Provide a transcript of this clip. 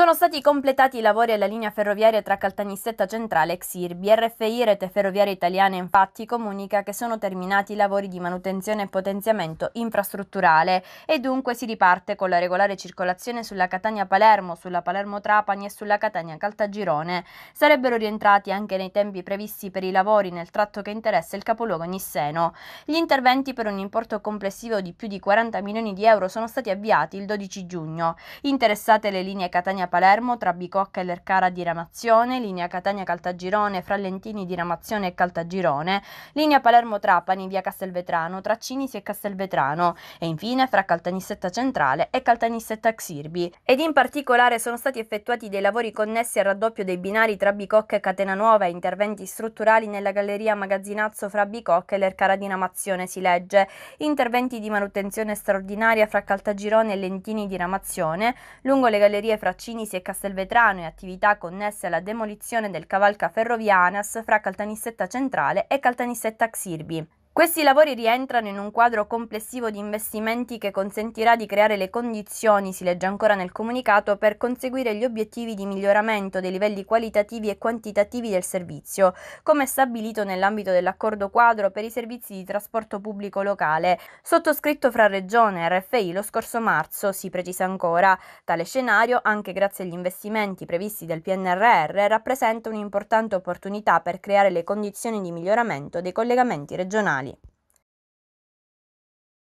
Sono stati completati i lavori alla linea ferroviaria tra Caltanissetta Centrale e Xirbi. RFI, Rete Ferroviaria Italiana, infatti, comunica che sono terminati i lavori di manutenzione e potenziamento infrastrutturale e dunque si riparte con la regolare circolazione sulla Catania-Palermo, sulla Palermo-Trapani e sulla Catania-Caltagirone. Sarebbero rientrati anche nei tempi previsti per i lavori nel tratto che interessa il capoluogo Nisseno. Gli interventi per un importo complessivo di più di 40 milioni di euro sono stati avviati il 12 giugno. Interessate le linee Catania Palermo, tra Bicocca e Lercara diramazione, linea Catania-Caltagirone, fra Lentini diramazione e Caltagirone, linea Palermo-Trapani via Castelvetrano, tra Cinisi e Castelvetrano e infine fra Caltanissetta Centrale e Caltanissetta Xirbi. Ed in particolare sono stati effettuati dei lavori connessi al raddoppio dei binari tra Bicocca e Catenanuova e interventi strutturali nella galleria Magazzinazzo fra Bicocca e Lercara diramazione, si legge, interventi di manutenzione straordinaria fra Caltagirone e Lentini diramazione, lungo le gallerie fra Cinisi Cinisi e Castelvetrano e attività connesse alla demolizione del cavalca ferrovianas fra Caltanissetta Centrale e Caltanissetta Xirbi. Questi lavori rientrano in un quadro complessivo di investimenti che consentirà di creare le condizioni, si legge ancora nel comunicato, per conseguire gli obiettivi di miglioramento dei livelli qualitativi e quantitativi del servizio, come stabilito nell'ambito dell'accordo quadro per i servizi di trasporto pubblico locale, sottoscritto fra Regione e RFI lo scorso marzo, si precisa ancora. Tale scenario, anche grazie agli investimenti previsti dal PNRR, rappresenta un'importante opportunità per creare le condizioni di miglioramento dei collegamenti regionali.